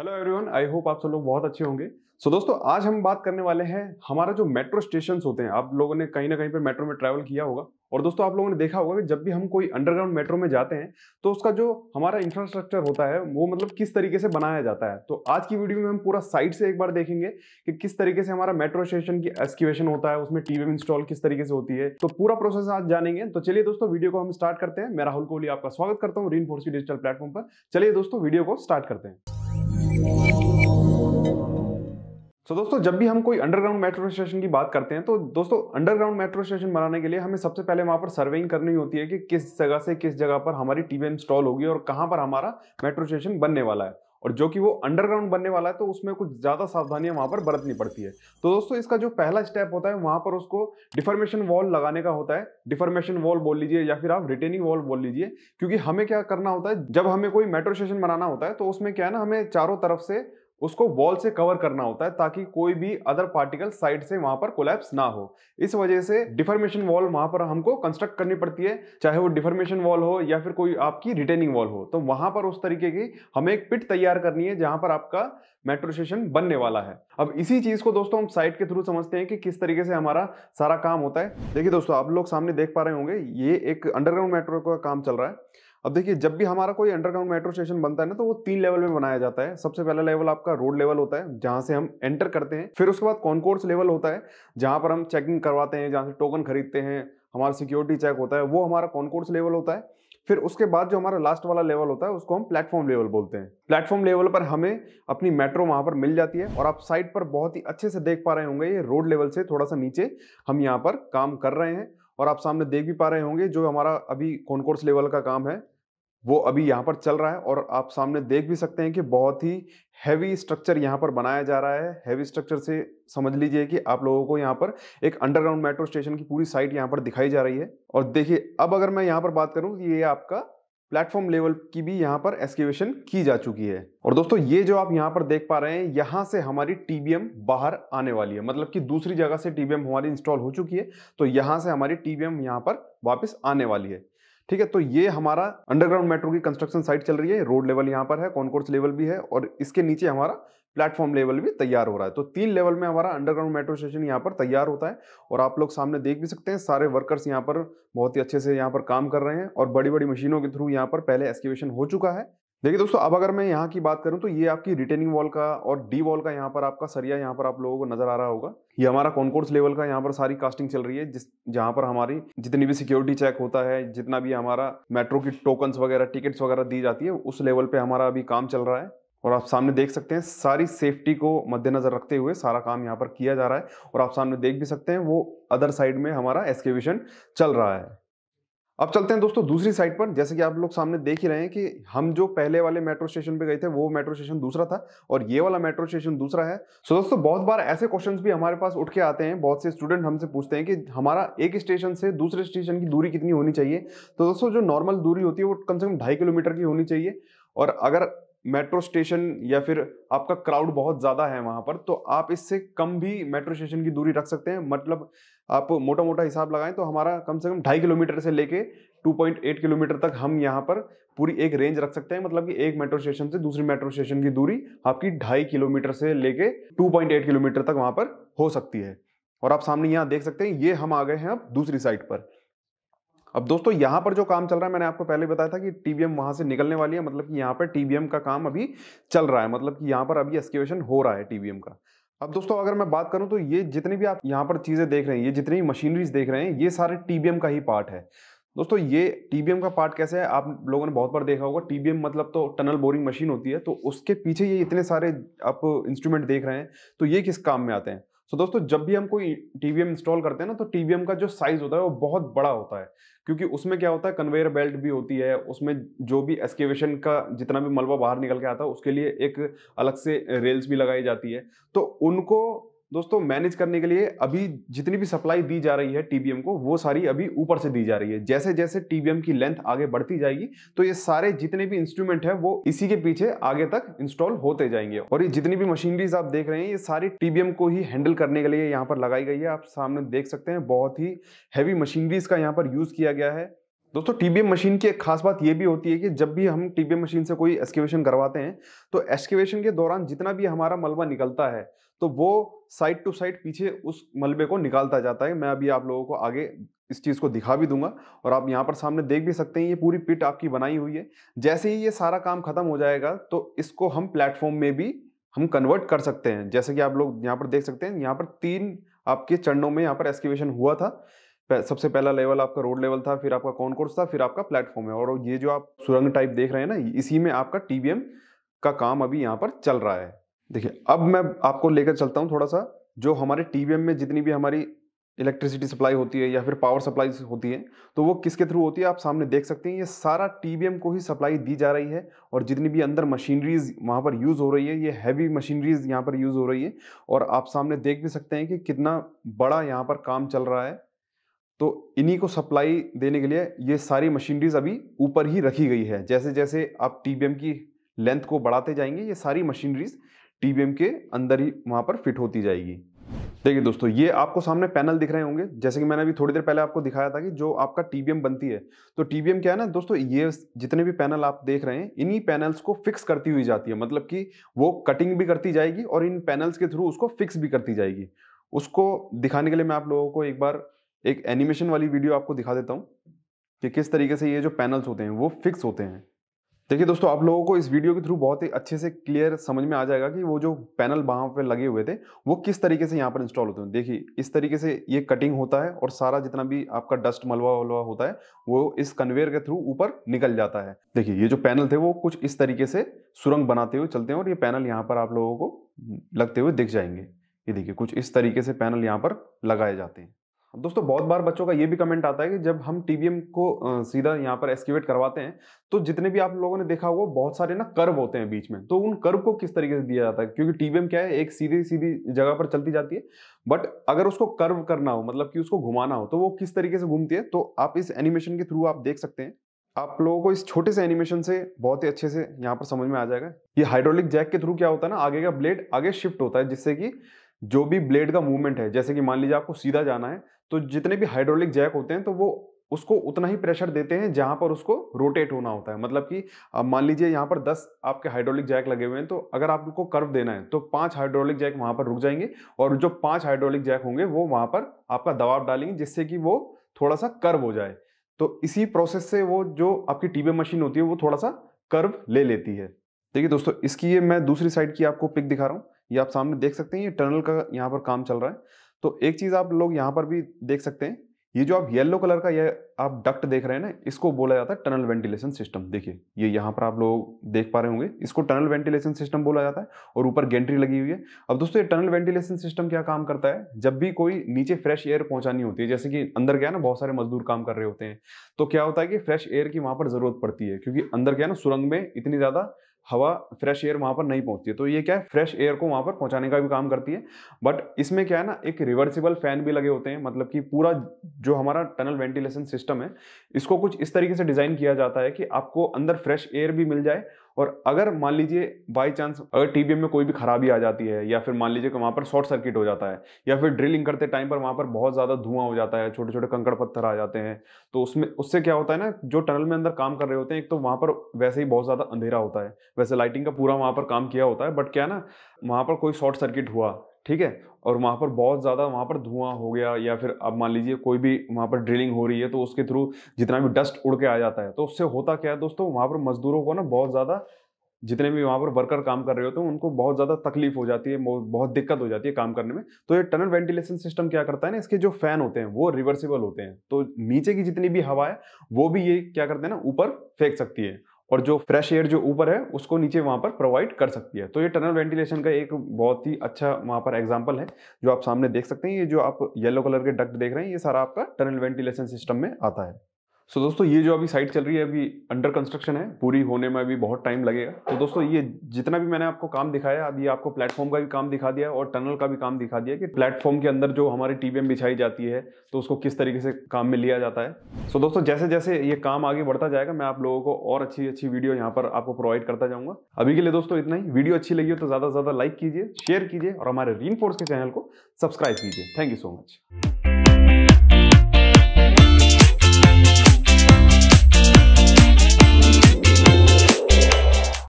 hello everyone I hope आप सब लोग बहुत अच्छे होंगे सो so, दोस्तों आज हम बात करने वाले हैं हमारा जो मेट्रो स्टेशन होते हैं आप लोगों ने कहीं ना कहीं पर मेट्रो में ट्रैवल किया होगा और दोस्तों आप लोगों ने देखा होगा कि जब भी हम कोई अंडरग्राउंड मेट्रो में जाते हैं तो उसका जो हमारा इंफ्रास्ट्रक्चर होता है वो मतलब किस तरीके से बनाया जाता है तो आज की वीडियो में हम पूरा साइड से एक बार देखेंगे कि किस तरीके से हमारा मेट्रो स्टेशन की एक्सक्यूशन होता है उसमें टीवी इंस्टॉल किस तरीके से होती है तो पूरा प्रोसेस आज जानेंगे तो चलिए दोस्तों वीडियो को हम स्टार्ट करते हैं मैं राहुल कोहली आपका स्वागत करता हूँ रीन डिजिटल प्लेटफॉर्म पर चलिए दोस्तों वीडियो को स्टार्ट करते हैं तो so, दोस्तों जब भी हम कोई अंडरग्राउंड मेट्रो स्टेशन की बात करते हैं तो दोस्तों अंडरग्राउंड मेट्रो स्टेशन बनाने के लिए हमें सबसे पहले वहाँ पर सर्वेइंग करनी होती है कि किस जगह से किस जगह पर हमारी टीवी इंस्टॉल होगी और कहाँ पर हमारा मेट्रो स्टेशन बनने वाला है और जो कि वो अंडरग्राउंड बनने वाला है तो उसमें कुछ ज़्यादा सावधानियां वहां पर बरतनी पड़ती है तो दोस्तों इसका जो पहला स्टेप होता है वहां पर उसको डिफॉर्मेशन वॉल लगाने का होता है डिफॉर्मेशन वॉल बोल लीजिए या फिर आप रिटेनिंग वॉल बोल लीजिए क्योंकि हमें क्या करना होता है जब हमें कोई मेट्रो स्टेशन बनाना होता है तो उसमें क्या है ना हमें चारों तरफ से उसको वॉल से कवर करना होता है ताकि कोई भी अदर पार्टिकल साइड से वहां पर कोलैप्स ना हो इस वजह से डिफॉर्मेशन वॉल वहां पर हमको कंस्ट्रक्ट करनी पड़ती है चाहे वो डिफॉर्मेशन वॉल हो या फिर कोई आपकी रिटेनिंग वॉल हो तो वहां पर उस तरीके की हमें एक पिट तैयार करनी है जहां पर आपका मेट्रो स्टेशन बनने वाला है अब इसी चीज को दोस्तों हम साइट के थ्रू समझते हैं कि किस तरीके से हमारा सारा काम होता है देखिए दोस्तों आप लोग सामने देख पा रहे होंगे ये एक अंडरग्राउंड मेट्रो का काम चल रहा है अब देखिए जब भी हमारा कोई अंडरग्राउंड मेट्रो स्टेशन बनता है ना तो वो तीन लेवल में बनाया जाता है सबसे पहला लेवल आपका रोड लेवल होता है जहां से हम एंटर करते हैं फिर उसके बाद कॉनकोर्स लेवल होता है जहां पर हम चेकिंग करवाते हैं जहां से टोकन खरीदते हैं हमारा सिक्योरिटी चेक होता है वो हमारा कॉनकोर्स लेवल होता है फिर उसके बाद जो हमारा लास्ट वाला लेवल होता है उसको हम प्लेटफॉर्म लेवल बोलते हैं प्लेटफॉर्म लेवल पर हमें अपनी मेट्रो वहाँ पर मिल जाती है और आप साइट पर बहुत ही अच्छे से देख पा रहे होंगे ये रोड लेवल से थोड़ा सा नीचे हम यहाँ पर काम कर रहे हैं और आप सामने देख भी पा रहे होंगे जो हमारा अभी कॉनकोर्स लेवल का काम है वो अभी यहाँ पर चल रहा है और आप सामने देख भी सकते हैं कि बहुत ही हैवी स्ट्रक्चर यहाँ पर बनाया जा रहा है हैवी स्ट्रक्चर से समझ लीजिए कि आप लोगों को यहाँ पर एक अंडरग्राउंड मेट्रो स्टेशन की पूरी साइट यहाँ पर दिखाई जा रही है और देखिए अब अगर मैं यहाँ पर बात करूँ ये आपका प्लेटफॉर्म लेवल की भी यहाँ पर एक्सकेवेशन की जा चुकी है और दोस्तों ये जो आप यहाँ पर देख पा रहे हैं यहाँ से हमारी टीबीएम बाहर आने वाली है मतलब कि दूसरी जगह से टीबीएम हमारी इंस्टॉल हो चुकी है तो यहाँ से हमारी टीबीएम यहाँ पर वापस आने वाली है ठीक है तो ये हमारा अंडरग्राउंड मेट्रो की कंस्ट्रक्शन साइट चल रही है रोड लेवल यहाँ पर है कॉन्कोर्स लेवल भी है और इसके नीचे हमारा प्लेटफॉर्म लेवल भी तैयार हो रहा है तो तीन लेवल में हमारा अंडरग्राउंड मेट्रो स्टेशन यहाँ पर तैयार होता है और आप लोग सामने देख भी सकते हैं सारे वर्कर्स यहाँ पर बहुत ही अच्छे से यहाँ पर काम कर रहे हैं और बड़ी बड़ी मशीनों के थ्रू यहाँ पर पहले एक्सकेवेशन हो चुका है देखिए दोस्तों अब अगर मैं यहाँ की बात करूँ तो ये आपकी रिटेनिंग वॉल का और डी वॉल का यहाँ पर आपका सरिया यहाँ पर आप लोगों को नजर आ रहा होगा ये हमारा कॉन्कोर्स लेवल का यहाँ पर सारी कास्टिंग चल रही है जिस जहाँ पर हमारी जितनी भी सिक्योरिटी चेक होता है जितना भी हमारा मेट्रो की टोकन वगैरह टिकट्स वगैरह दी जाती है उस लेवल पर हमारा अभी काम चल रहा है और आप सामने देख सकते हैं सारी सेफ्टी को मद्देनजर रखते हुए सारा काम यहाँ पर किया जा रहा है और आप सामने देख भी सकते हैं वो अदर साइड में हमारा एक्सकेविशन चल रहा है अब चलते हैं दोस्तों दूसरी साइड पर जैसे कि आप लोग सामने देख ही रहे हैं कि हम जो पहले वाले मेट्रो स्टेशन पे गए थे वो मेट्रो स्टेशन दूसरा था और ये वाला मेट्रो स्टेशन दूसरा है सो so दोस्तों बहुत बार ऐसे क्वेश्चंस भी हमारे पास उठ के आते हैं बहुत से स्टूडेंट हमसे पूछते हैं कि हमारा एक स्टेशन से दूसरे स्टेशन की दूरी कितनी होनी चाहिए तो दोस्तों जो नॉर्मल दूरी होती है वो कम से कम ढाई किलोमीटर की होनी चाहिए और अगर मेट्रो स्टेशन या फिर आपका क्राउड बहुत ज़्यादा है वहाँ पर तो आप इससे कम भी मेट्रो स्टेशन की दूरी रख सकते हैं मतलब आप मोटा मोटा हिसाब लगाएं तो हमारा कम से कम ढाई किलोमीटर से लेके 2.8 किलोमीटर तक हम यहाँ पर पूरी एक रेंज रख सकते हैं मतलब कि एक मेट्रो स्टेशन से दूसरी मेट्रो स्टेशन की दूरी आपकी ढाई किलोमीटर से लेके 2.8 किलोमीटर तक वहाँ पर हो सकती है और आप सामने यहाँ देख सकते हैं ये हम आ गए हैं अब दूसरी साइड पर अब दोस्तों यहाँ पर जो काम चल रहा है मैंने आपको पहले बताया था कि टीबीएम वहां से निकलने वाली है मतलब कि यहाँ पर टीबीएम का काम अभी चल रहा है मतलब कि यहाँ पर अभी एक्सकेवेशन हो रहा है टीबीएम का अब दोस्तों अगर मैं बात करूं तो ये जितनी भी आप यहाँ पर चीज़ें देख रहे हैं ये जितनी भी मशीनरीज देख रहे हैं ये सारे टीबीएम का ही पार्ट है दोस्तों ये टीबीएम का पार्ट कैसे है आप लोगों ने बहुत बार देखा होगा टीबीएम मतलब तो टनल बोरिंग मशीन होती है तो उसके पीछे ये इतने सारे आप इंस्ट्रूमेंट देख रहे हैं तो ये किस काम में आते हैं सो so, दोस्तों जब भी हम कोई टीवीएम इंस्टॉल करते हैं ना तो टीवीएम का जो साइज होता है वो बहुत बड़ा होता है क्योंकि उसमें क्या होता है कन्वेयर बेल्ट भी होती है उसमें जो भी एक्सकेवेशन का जितना भी मलबा बाहर निकल के आता है उसके लिए एक अलग से रेल्स भी लगाई जाती है तो उनको दोस्तों मैनेज करने के लिए अभी जितनी भी सप्लाई दी जा रही है टीबीएम को वो सारी अभी ऊपर से दी जा रही है जैसे जैसे टीबीएम की लेंथ आगे बढ़ती जाएगी तो ये सारे जितने भी इंस्ट्रूमेंट है वो इसी के पीछे आगे तक इंस्टॉल होते जाएंगे और ये जितनी भी मशीनरीज आप देख रहे हैं ये सारी टीबीएम को ही हैंडल करने के लिए यहाँ पर लगाई गई है आप सामने देख सकते हैं बहुत ही हैवी मशीनरीज का यहाँ पर यूज किया गया है दोस्तों टीबीएम मशीन की एक खास बात यह भी होती है कि जब भी हम टीबीएम मशीन से कोई एक्सकेवेशन करवाते हैं तो एक्सकेवेशन के दौरान जितना भी हमारा मलबा निकलता है तो वो साइड टू साइड पीछे उस मलबे को निकालता जाता है मैं अभी आप लोगों को आगे इस चीज़ को दिखा भी दूंगा और आप यहाँ पर सामने देख भी सकते हैं ये पूरी पिट आपकी बनाई हुई है जैसे ही ये सारा काम खत्म हो जाएगा तो इसको हम प्लेटफॉर्म में भी हम कन्वर्ट कर सकते हैं जैसे कि आप लोग यहाँ पर देख सकते हैं यहाँ पर तीन आपके चरणों में यहाँ पर एक्सकेवेशन हुआ था सबसे पहला लेवल आपका रोड लेवल था फिर आपका कोर्स था फिर आपका प्लेटफॉर्म है और ये जो आप सुरंग टाइप देख रहे हैं ना इसी में आपका एम का काम अभी यहाँ पर चल रहा है देखिए अब मैं आपको लेकर चलता हूँ थोड़ा सा जो हमारे एम में जितनी भी हमारी इलेक्ट्रिसिटी सप्लाई होती है या फिर पावर सप्लाई होती है तो वो किसके थ्रू होती है आप सामने देख सकते हैं ये सारा एम को ही सप्लाई दी जा रही है और जितनी भी अंदर मशीनरीज वहाँ पर यूज़ हो रही है ये हैवी मशीनरीज यहाँ पर यूज़ हो रही है और आप सामने देख भी सकते हैं कि कितना बड़ा यहाँ पर काम चल रहा है तो इन्हीं को सप्लाई देने के लिए ये सारी मशीनरीज अभी ऊपर ही रखी गई है जैसे जैसे आप टी की लेंथ को बढ़ाते जाएंगे ये सारी मशीनरीज टी के अंदर ही वहाँ पर फिट होती जाएगी देखिए दोस्तों ये आपको सामने पैनल दिख रहे होंगे जैसे कि मैंने अभी थोड़ी देर पहले आपको दिखाया था कि जो आपका टी बनती है तो टी क्या है ना दोस्तों ये जितने भी पैनल आप देख रहे हैं इन्हीं पैनल्स को फिक्स करती हुई जाती है मतलब कि वो कटिंग भी करती जाएगी और इन पैनल्स के थ्रू उसको फिक्स भी करती जाएगी उसको दिखाने के लिए मैं आप लोगों को एक बार एक एनिमेशन वाली वीडियो आपको दिखा देता हूँ कि किस तरीके से ये जो पैनल्स होते हैं वो फिक्स होते हैं देखिए दोस्तों आप लोगों को इस वीडियो के थ्रू बहुत ही अच्छे से क्लियर समझ में आ जाएगा कि वो जो पैनल वहाँ पे लगे हुए थे वो किस तरीके से यहाँ पर इंस्टॉल होते हैं देखिए इस तरीके से ये कटिंग होता है और सारा जितना भी आपका डस्ट मलवा वलवा होता है वो इस कन्वेयर के थ्रू ऊपर निकल जाता है देखिए ये जो पैनल थे वो कुछ इस तरीके से सुरंग बनाते हुए चलते हैं और ये पैनल यहाँ पर आप लोगों को हम्म, लगते हुए दिख जाएंगे ये देखिए कुछ इस तरीके से पैनल यहाँ पर लगाए जाते हैं दोस्तों बहुत बार बच्चों का ये भी कमेंट आता है कि जब हम टीवीएम को सीधा यहाँ पर एस्टिवेट करवाते हैं तो जितने भी आप लोगों ने देखा होगा बहुत सारे ना कर्व होते हैं बीच में तो उन कर्व को किस तरीके से दिया जाता है क्योंकि टीवीएम क्या है एक सीधी सीधी जगह पर चलती जाती है बट अगर उसको कर्व करना हो मतलब कि उसको घुमाना हो तो वो किस तरीके से घूमती है तो आप इस एनिमेशन के थ्रू आप देख सकते हैं आप लोगों को इस छोटे से एनिमेशन से बहुत ही अच्छे से यहाँ पर समझ में आ जाएगा ये हाइड्रोलिक जैक के थ्रू क्या होता है ना आगे का ब्लेड आगे शिफ्ट होता है जिससे कि जो भी ब्लेड का मूवमेंट है जैसे कि मान लीजिए आपको सीधा जाना है तो जितने भी हाइड्रोलिक जैक होते हैं तो वो उसको उतना ही प्रेशर देते हैं जहां पर उसको रोटेट होना होता है मतलब कि मान लीजिए यहाँ पर 10 आपके हाइड्रोलिक जैक लगे हुए हैं तो अगर आपको कर्व देना है तो पांच हाइड्रोलिक जैक वहां पर रुक जाएंगे और जो पांच हाइड्रोलिक जैक होंगे वो वहां पर आपका दबाव डालेंगे जिससे कि वो थोड़ा सा कर्व हो जाए तो इसी प्रोसेस से वो जो आपकी टीबे मशीन होती है वो थोड़ा सा कर्व ले लेती है देखिए दोस्तों इसकी ये मैं दूसरी साइड की आपको पिक दिखा रहा हूँ ये आप सामने देख सकते हैं ये टनल का यहाँ पर काम चल रहा है तो एक चीज़ आप लोग यहाँ पर भी देख सकते हैं ये जो आप येलो कलर का ये आप डक्ट देख रहे हैं ना इसको बोला जाता है टनल वेंटिलेशन सिस्टम देखिए ये यहाँ पर आप लोग देख पा रहे होंगे इसको टनल वेंटिलेशन सिस्टम बोला जाता है और ऊपर गेंट्री लगी हुई है अब दोस्तों ये टनल वेंटिलेशन सिस्टम क्या काम करता है जब भी कोई नीचे फ्रेश एयर पहुंचानी होती है जैसे कि अंदर गया ना बहुत सारे मजदूर काम कर रहे होते हैं तो क्या होता है कि फ्रेश एयर की वहां पर जरूरत पड़ती है क्योंकि अंदर गया ना सुरंग में इतनी ज़्यादा हवा फ्रेश एयर वहाँ पर नहीं पहुँचती है तो ये क्या है फ्रेश एयर को वहाँ पर पहुँचाने का भी काम करती है बट इसमें क्या है ना एक रिवर्सिबल फैन भी लगे होते हैं मतलब कि पूरा जो हमारा टनल वेंटिलेशन सिस्टम है इसको कुछ इस तरीके से डिज़ाइन किया जाता है कि आपको अंदर फ्रेश एयर भी मिल जाए और अगर मान लीजिए बाई चांस अगर टीबीएम में कोई भी खराबी आ जाती है या फिर मान लीजिए कि वहाँ पर शॉर्ट सर्किट हो जाता है या फिर ड्रिलिंग करते टाइम पर वहाँ पर बहुत ज़्यादा धुआं हो जाता है छोटे छोटे कंकड़ पत्थर आ जाते हैं तो उसमें उससे क्या होता है ना जो टनल में अंदर काम कर रहे होते हैं एक तो वहाँ पर वैसे ही बहुत ज़्यादा अंधेरा होता है वैसे लाइटिंग का पूरा वहाँ पर काम किया होता है बट क्या ना वहाँ पर कोई शॉर्ट सर्किट हुआ ठीक है और वहाँ पर बहुत ज़्यादा वहाँ पर धुआं हो गया या फिर अब मान लीजिए कोई भी वहाँ पर ड्रिलिंग हो रही है तो उसके थ्रू जितना भी डस्ट उड़ के आ जाता है तो उससे होता क्या है दोस्तों वहाँ पर मजदूरों को ना बहुत ज़्यादा जितने भी वहाँ पर वर्कर काम कर रहे होते हैं उनको बहुत ज़्यादा तकलीफ हो जाती है बहुत दिक्कत हो जाती है काम करने में तो ये टनल वेंटिलेशन सिस्टम क्या करता है ना इसके जो फैन होते हैं वो रिवर्सिबल होते हैं तो नीचे की जितनी भी हवा है वो भी ये क्या करते हैं ना ऊपर फेंक सकती है और जो फ्रेश एयर जो ऊपर है उसको नीचे वहाँ पर प्रोवाइड कर सकती है तो ये टनल वेंटिलेशन का एक बहुत ही अच्छा वहाँ पर एग्जाम्पल है जो आप सामने देख सकते हैं ये जो आप येलो कलर के डक्ट देख रहे हैं ये सारा आपका टनल वेंटिलेशन सिस्टम में आता है सो so, दोस्तों ये जो अभी साइट चल रही है अभी अंडर कंस्ट्रक्शन है पूरी होने में अभी बहुत टाइम लगेगा तो दोस्तों ये जितना भी मैंने आपको काम दिखाया अभी आपको प्लेटफॉर्म का भी काम दिखा दिया और टनल का भी काम दिखा दिया कि प्लेटफॉर्म के अंदर जो हमारी टीवीएम बिछाई जाती है तो उसको किस तरीके से काम में लिया जाता है सो so, दोस्तों जैसे जैसे ये काम आगे बढ़ता जाएगा मैं आप लोगों को और अच्छी अच्छी वीडियो यहाँ पर आपको प्रोवाइड करता जाऊँगा अभी के लिए दोस्तों इतना ही वीडियो अच्छी लगी हो तो ज़्यादा से ज़्यादा लाइक कीजिए शेयर कीजिए और हमारे रीन के चैनल को सब्सक्राइब कीजिए थैंक यू सो मच